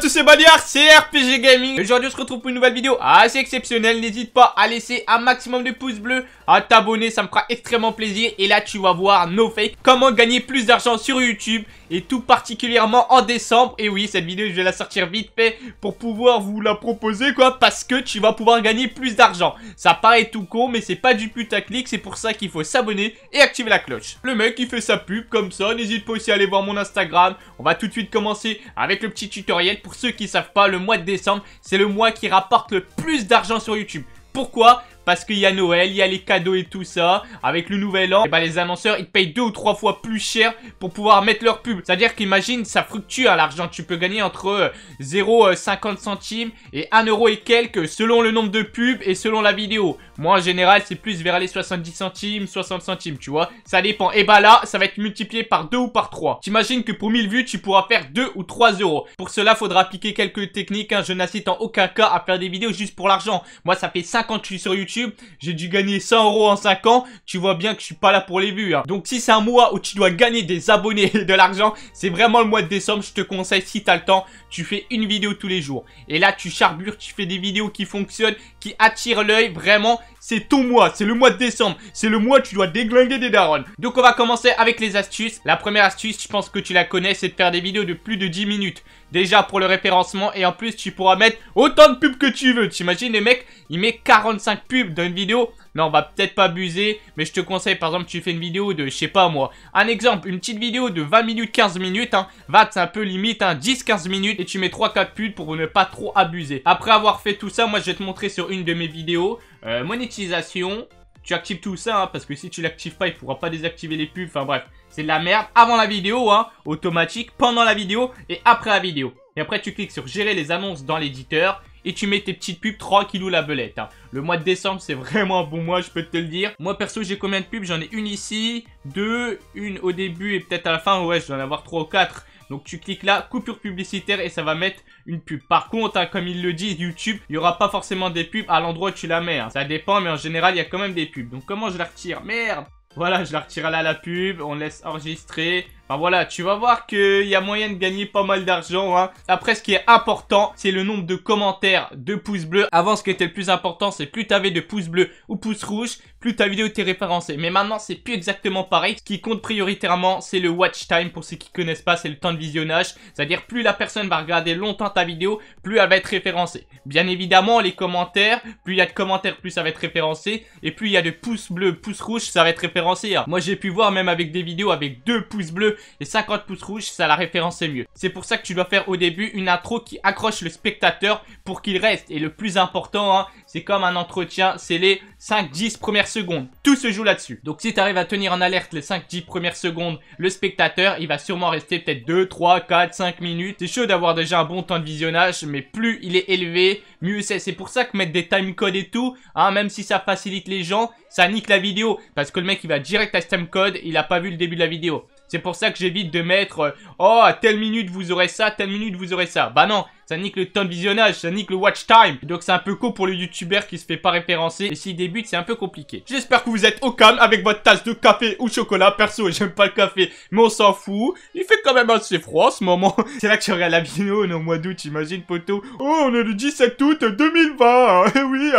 tous, c'est Baliard, c'est RPG Gaming Aujourd'hui on se retrouve pour une nouvelle vidéo assez exceptionnelle N'hésite pas à laisser un maximum de pouces bleus à t'abonner, ça me fera extrêmement plaisir. Et là, tu vas voir, no fake, comment gagner plus d'argent sur YouTube et tout particulièrement en décembre. Et oui, cette vidéo, je vais la sortir vite fait pour pouvoir vous la proposer, quoi, parce que tu vas pouvoir gagner plus d'argent. Ça paraît tout con, mais c'est pas du putaclic, c'est pour ça qu'il faut s'abonner et activer la cloche. Le mec, il fait sa pub comme ça, n'hésite pas aussi à aller voir mon Instagram. On va tout de suite commencer avec le petit tutoriel. Pour ceux qui savent pas, le mois de décembre, c'est le mois qui rapporte le plus d'argent sur YouTube. Pourquoi parce qu'il y a Noël, il y a les cadeaux et tout ça. Avec le nouvel an, et eh bah ben, les annonceurs, ils payent deux ou trois fois plus cher pour pouvoir mettre leur pub. C'est-à-dire qu'imagine, ça fluctue à l'argent. Tu peux gagner entre 0,50 euh, euh, centimes et 1 euro et quelques selon le nombre de pubs et selon la vidéo. Moi, en général, c'est plus vers les 70 centimes, 60 centimes, tu vois. Ça dépend. Et eh bah ben, là, ça va être multiplié par 2 ou par 3. T'imagines que pour 1000 vues, tu pourras faire 2 ou 3 euros. Pour cela, faudra appliquer quelques techniques. Hein. Je n'incite en aucun cas à faire des vidéos juste pour l'argent. Moi, ça fait 50 que je suis sur YouTube. J'ai dû gagner 100 euros en 5 ans. Tu vois bien que je suis pas là pour les vues. Hein. Donc si c'est un mois où tu dois gagner des abonnés et de l'argent, c'est vraiment le mois de décembre. Je te conseille, si t'as le temps, tu fais une vidéo tous les jours. Et là, tu charbures, tu fais des vidéos qui fonctionnent, qui attirent l'œil. Vraiment, c'est ton mois. C'est le mois de décembre. C'est le mois où tu dois déglinguer des darons. Donc on va commencer avec les astuces. La première astuce, je pense que tu la connais, c'est de faire des vidéos de plus de 10 minutes. Déjà pour le référencement et en plus tu pourras mettre autant de pubs que tu veux. T'imagines les mecs, il met 45 pubs dans une vidéo, non, on va peut-être pas abuser, mais je te conseille, par exemple, tu fais une vidéo de, je sais pas moi, un exemple, une petite vidéo de 20 minutes, 15 minutes, hein, 20 c'est un peu limite, hein, 10-15 minutes, et tu mets 3-4 pubs pour ne pas trop abuser. Après avoir fait tout ça, moi je vais te montrer sur une de mes vidéos, euh, monétisation, tu actives tout ça, hein, parce que si tu l'actives pas, il pourra pas désactiver les pubs, enfin bref, c'est de la merde, avant la vidéo, hein, automatique, pendant la vidéo, et après la vidéo. Et après tu cliques sur gérer les annonces dans l'éditeur, et tu mets tes petites pubs tranquillou la belette. Hein. Le mois de décembre, c'est vraiment un bon mois, je peux te le dire. Moi, perso, j'ai combien de pubs J'en ai une ici, deux, une au début et peut-être à la fin. Ouais, je dois en avoir trois ou quatre. Donc tu cliques là, coupure publicitaire et ça va mettre une pub. Par contre, hein, comme il le dit YouTube, il n'y aura pas forcément des pubs à l'endroit où tu la mets. Hein. Ça dépend, mais en général, il y a quand même des pubs. Donc comment je la retire Merde voilà, je la retire là la pub, on laisse enregistrer, ben voilà, tu vas voir qu'il y a moyen de gagner pas mal d'argent. Hein. Après, ce qui est important, c'est le nombre de commentaires, de pouces bleus. Avant, ce qui était le plus important, c'est plus t'avais de pouces bleus ou pouces rouges, plus ta vidéo était référencée. Mais maintenant, c'est plus exactement pareil. Ce qui compte prioritairement, c'est le watch time. Pour ceux qui connaissent pas, c'est le temps de visionnage. C'est-à-dire, plus la personne va regarder longtemps ta vidéo, plus elle va être référencée. Bien évidemment, les commentaires, plus il y a de commentaires, plus ça va être référencé. Et plus il y a de pouces bleus, pouces rouges, ça va être référencé. Hein. Moi, j'ai pu voir même avec des vidéos avec deux pouces bleus, et 50 pouces rouges, ça la référence est mieux. C'est pour ça que tu dois faire au début une intro qui accroche le spectateur pour qu'il reste. Et le plus important, hein, c'est comme un entretien, c'est les 5-10 premières secondes. Tout se joue là-dessus. Donc si tu arrives à tenir en alerte les 5-10 premières secondes, le spectateur, il va sûrement rester peut-être 2, 3, 4, 5 minutes. C'est chaud d'avoir déjà un bon temps de visionnage, mais plus il est élevé, mieux c'est. C'est pour ça que mettre des timecodes et tout, hein, même si ça facilite les gens, ça nique la vidéo. Parce que le mec, il va direct à ce timecode, il a pas vu le début de la vidéo. C'est pour ça que j'évite de mettre, euh, oh, à telle minute vous aurez ça, telle minute vous aurez ça. Bah non, ça nique le temps de visionnage, ça nique le watch time. Donc c'est un peu court pour le youtubeur qui se fait pas référencer. Et s'il débute, c'est un peu compliqué. J'espère que vous êtes au calme avec votre tasse de café ou chocolat. Perso, j'aime pas le café, mais on s'en fout. Il fait quand même assez froid en ce moment. c'est là que j'aurai la vidéo au mois d'août, imagine poteau. Oh, on est le 17 août 2020. Eh oui.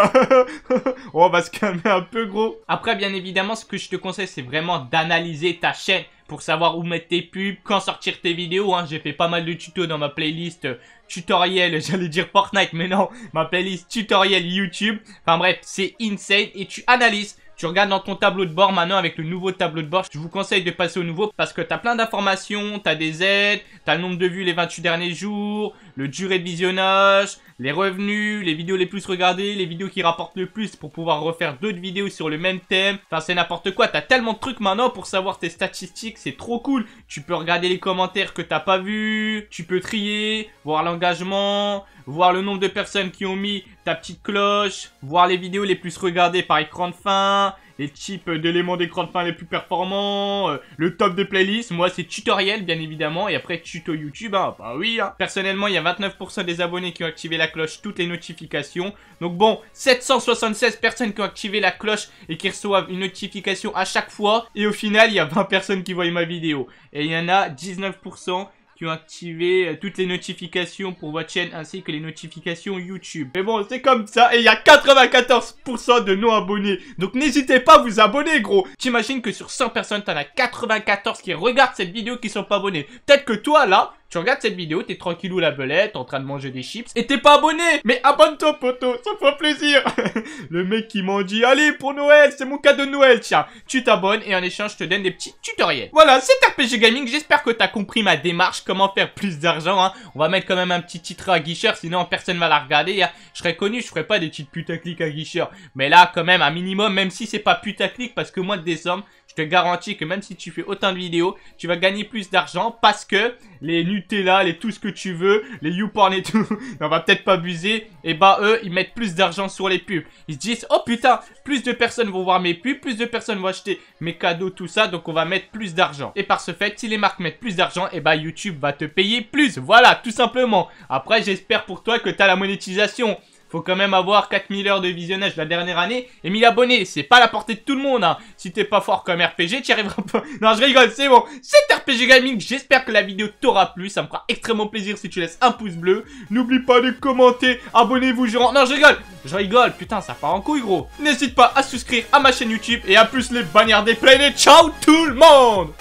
on va se calmer un peu, gros. Après, bien évidemment, ce que je te conseille, c'est vraiment d'analyser ta chaîne pour savoir où mettre tes pubs, quand sortir tes vidéos. Hein. J'ai fait pas mal de tutos dans ma playlist euh, j'allais dire Fortnite, mais non, ma playlist tutoriel YouTube. Enfin bref, c'est insane et tu analyses tu regardes dans ton tableau de bord maintenant avec le nouveau tableau de bord. Je vous conseille de passer au nouveau parce que tu as plein d'informations, tu as des aides, tu as le nombre de vues les 28 derniers jours, le durée de visionnage, les revenus, les vidéos les plus regardées, les vidéos qui rapportent le plus pour pouvoir refaire d'autres vidéos sur le même thème. Enfin, c'est n'importe quoi. T'as tellement de trucs maintenant pour savoir tes statistiques. C'est trop cool. Tu peux regarder les commentaires que t'as pas vus. Tu peux trier, voir l'engagement, voir le nombre de personnes qui ont mis ta petite cloche, voir les vidéos les plus regardées par écran de fin, les types d'éléments d'écran de fin les plus performants, euh, le top des playlists. Moi, c'est tutoriel, bien évidemment, et après tuto YouTube, hein. bah oui. Hein. Personnellement, il y a 29% des abonnés qui ont activé la cloche, toutes les notifications. Donc bon, 776 personnes qui ont activé la cloche et qui reçoivent une notification à chaque fois. Et au final, il y a 20 personnes qui voient ma vidéo. Et il y en a 19% activer euh, toutes les notifications pour votre chaîne ainsi que les notifications YouTube. Mais bon, c'est comme ça et il y a 94% de non-abonnés. Donc n'hésitez pas à vous abonner, gros. T'imagines que sur 100 personnes, t'en as 94 qui regardent cette vidéo qui sont pas abonnés. Peut-être que toi, là, tu regardes cette vidéo, t'es tranquille ou la belette, en train de manger des chips, et t'es pas abonné Mais abonne-toi, poto, ça fait plaisir Le mec qui m'en dit, allez, pour Noël, c'est mon cadeau de Noël, tiens Tu t'abonnes et en échange, je te donne des petits tutoriels. Voilà, c'est RPG Gaming, j'espère que t'as compris ma démarche, comment faire plus d'argent, hein. On va mettre quand même un petit titre à guicheur, sinon personne va la regarder, hein. Je serais connu, je ferais pas des petites putaclic à guicheur. Mais là, quand même, un minimum, même si c'est pas putaclic, parce que moi de décembre, je te garantis que même si tu fais autant de vidéos, tu vas gagner plus d'argent parce que les nudes là, les tout ce que tu veux, les YouPorn et tout, on va peut-être pas abuser, et eh bah ben, eux, ils mettent plus d'argent sur les pubs. Ils se disent, oh putain, plus de personnes vont voir mes pubs, plus de personnes vont acheter mes cadeaux, tout ça, donc on va mettre plus d'argent. Et par ce fait, si les marques mettent plus d'argent, et eh bah ben, YouTube va te payer plus. Voilà, tout simplement. Après, j'espère pour toi que t'as la monétisation faut quand même avoir 4000 heures de visionnage la dernière année et 1000 abonnés. C'est pas la portée de tout le monde. Hein. Si t'es pas fort comme RPG, t'y arriveras pas. Non, je rigole, c'est bon. C'est RPG Gaming. J'espère que la vidéo t'aura plu. Ça me fera extrêmement plaisir si tu laisses un pouce bleu. N'oublie pas de commenter. Abonnez-vous, genre Non, je rigole. Je rigole. Putain, ça part en couille, gros. N'hésite pas à souscrire à ma chaîne YouTube et à plus les bannières des planètes. Ciao tout le monde